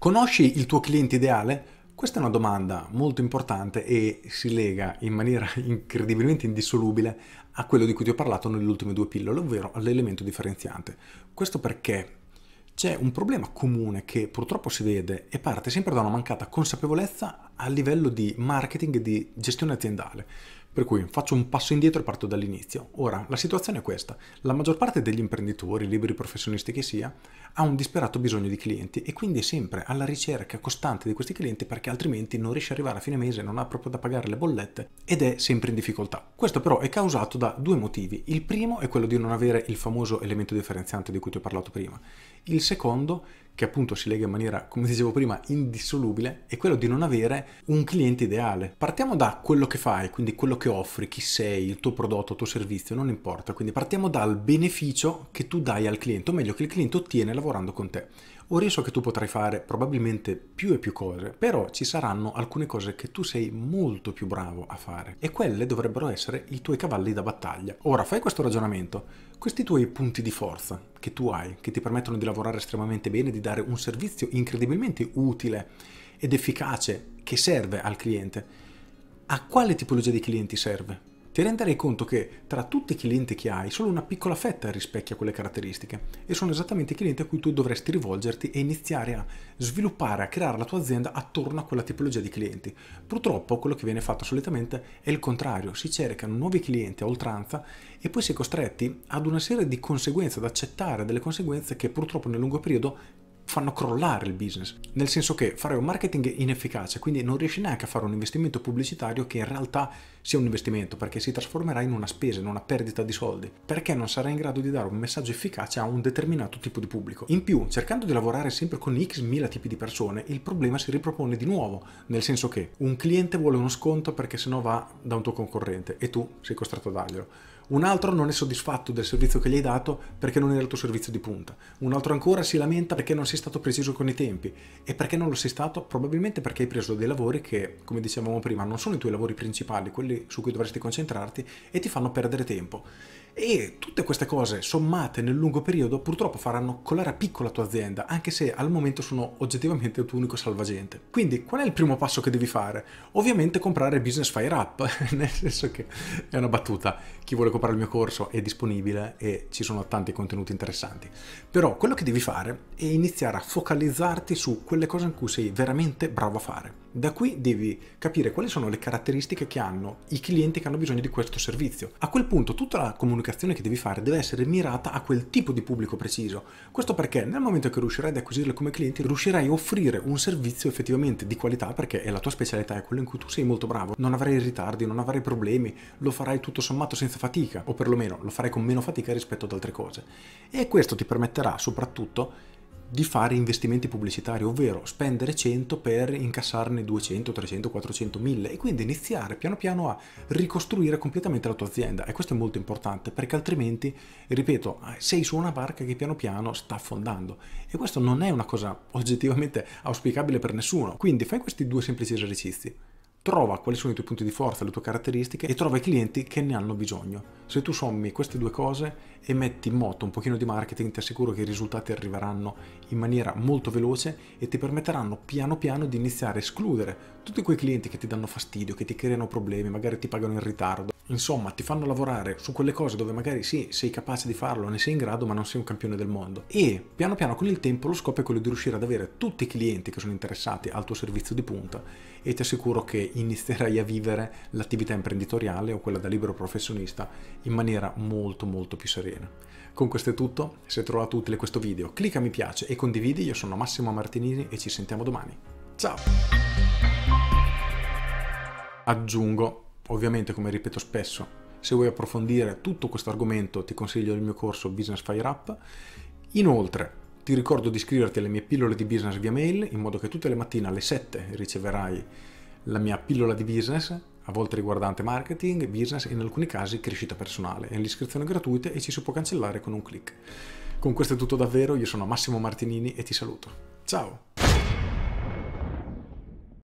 Conosci il tuo cliente ideale? Questa è una domanda molto importante e si lega in maniera incredibilmente indissolubile a quello di cui ti ho parlato nelle ultime due pillole, ovvero all'elemento differenziante. Questo perché c'è un problema comune che purtroppo si vede e parte sempre da una mancata consapevolezza a livello di marketing e di gestione aziendale. Per cui faccio un passo indietro e parto dall'inizio. Ora, la situazione è questa. La maggior parte degli imprenditori, liberi professionisti che sia, ha un disperato bisogno di clienti e quindi è sempre alla ricerca costante di questi clienti perché altrimenti non riesce ad arrivare a fine mese, non ha proprio da pagare le bollette ed è sempre in difficoltà. Questo però è causato da due motivi. Il primo è quello di non avere il famoso elemento differenziante di cui ti ho parlato prima. Il secondo che appunto si lega in maniera, come dicevo prima, indissolubile, è quello di non avere un cliente ideale. Partiamo da quello che fai, quindi quello che offri, chi sei, il tuo prodotto, il tuo servizio, non importa. Quindi partiamo dal beneficio che tu dai al cliente, o meglio che il cliente ottiene lavorando con te. Ora io so che tu potrai fare probabilmente più e più cose, però ci saranno alcune cose che tu sei molto più bravo a fare e quelle dovrebbero essere i tuoi cavalli da battaglia. Ora fai questo ragionamento, questi tuoi punti di forza che tu hai, che ti permettono di lavorare estremamente bene, di dare un servizio incredibilmente utile ed efficace che serve al cliente, a quale tipologia di clienti serve? ti renderai conto che tra tutti i clienti che hai, solo una piccola fetta rispecchia quelle caratteristiche e sono esattamente i clienti a cui tu dovresti rivolgerti e iniziare a sviluppare, a creare la tua azienda attorno a quella tipologia di clienti. Purtroppo quello che viene fatto solitamente è il contrario, si cercano nuovi clienti a oltranza e poi si è costretti ad una serie di conseguenze, ad accettare delle conseguenze che purtroppo nel lungo periodo fanno crollare il business, nel senso che fare un marketing inefficace, quindi non riesci neanche a fare un investimento pubblicitario che in realtà sia un investimento, perché si trasformerà in una spesa, in una perdita di soldi, perché non sarai in grado di dare un messaggio efficace a un determinato tipo di pubblico. In più, cercando di lavorare sempre con x mila tipi di persone, il problema si ripropone di nuovo, nel senso che un cliente vuole uno sconto perché sennò va da un tuo concorrente e tu sei costretto a darglielo un altro non è soddisfatto del servizio che gli hai dato perché non era il tuo servizio di punta, un altro ancora si lamenta perché non sei stato preciso con i tempi e perché non lo sei stato probabilmente perché hai preso dei lavori che, come dicevamo prima, non sono i tuoi lavori principali, quelli su cui dovresti concentrarti e ti fanno perdere tempo. E tutte queste cose sommate nel lungo periodo purtroppo faranno collare a picco la tua azienda, anche se al momento sono oggettivamente il tuo unico salvagente. Quindi qual è il primo passo che devi fare? Ovviamente comprare Business Fire Up, nel senso che è una battuta, chi vuole comprare il mio corso è disponibile e ci sono tanti contenuti interessanti. Però quello che devi fare è iniziare a focalizzarti su quelle cose in cui sei veramente bravo a fare. Da qui devi capire quali sono le caratteristiche che hanno i clienti che hanno bisogno di questo servizio. A quel punto tutta la comunicazione che devi fare deve essere mirata a quel tipo di pubblico preciso. Questo perché nel momento che riuscirai ad acquisirle come clienti riuscirai a offrire un servizio effettivamente di qualità perché è la tua specialità, è quello in cui tu sei molto bravo. Non avrai ritardi, non avrai problemi, lo farai tutto sommato senza fatica o perlomeno lo farai con meno fatica rispetto ad altre cose. E questo ti permetterà soprattutto di fare investimenti pubblicitari, ovvero spendere 100 per incassarne 200, 300, 400, 1000 e quindi iniziare piano piano a ricostruire completamente la tua azienda e questo è molto importante perché altrimenti, ripeto, sei su una barca che piano piano sta affondando e questo non è una cosa oggettivamente auspicabile per nessuno, quindi fai questi due semplici esercizi trova quali sono i tuoi punti di forza, le tue caratteristiche e trova i clienti che ne hanno bisogno. Se tu sommi queste due cose e metti in moto un pochino di marketing, ti assicuro che i risultati arriveranno in maniera molto veloce e ti permetteranno piano piano di iniziare a escludere tutti quei clienti che ti danno fastidio, che ti creano problemi, magari ti pagano in ritardo. Insomma, ti fanno lavorare su quelle cose dove magari sì, sei capace di farlo, ne sei in grado, ma non sei un campione del mondo. E piano piano con il tempo lo scopo è quello di riuscire ad avere tutti i clienti che sono interessati al tuo servizio di punta e ti assicuro che inizierai a vivere l'attività imprenditoriale o quella da libero professionista in maniera molto molto più serena. Con questo è tutto, se hai trovato utile questo video clicca mi piace e condividi, io sono Massimo Martinini e ci sentiamo domani. Ciao! Aggiungo Ovviamente, come ripeto spesso, se vuoi approfondire tutto questo argomento ti consiglio il mio corso Business Fire Up. Inoltre, ti ricordo di iscriverti alle mie pillole di business via mail in modo che tutte le mattine alle 7 riceverai la mia pillola di business, a volte riguardante marketing, business e in alcuni casi crescita personale. È l'iscrizione gratuita e ci si può cancellare con un clic. Con questo è tutto davvero, io sono Massimo Martinini e ti saluto. Ciao!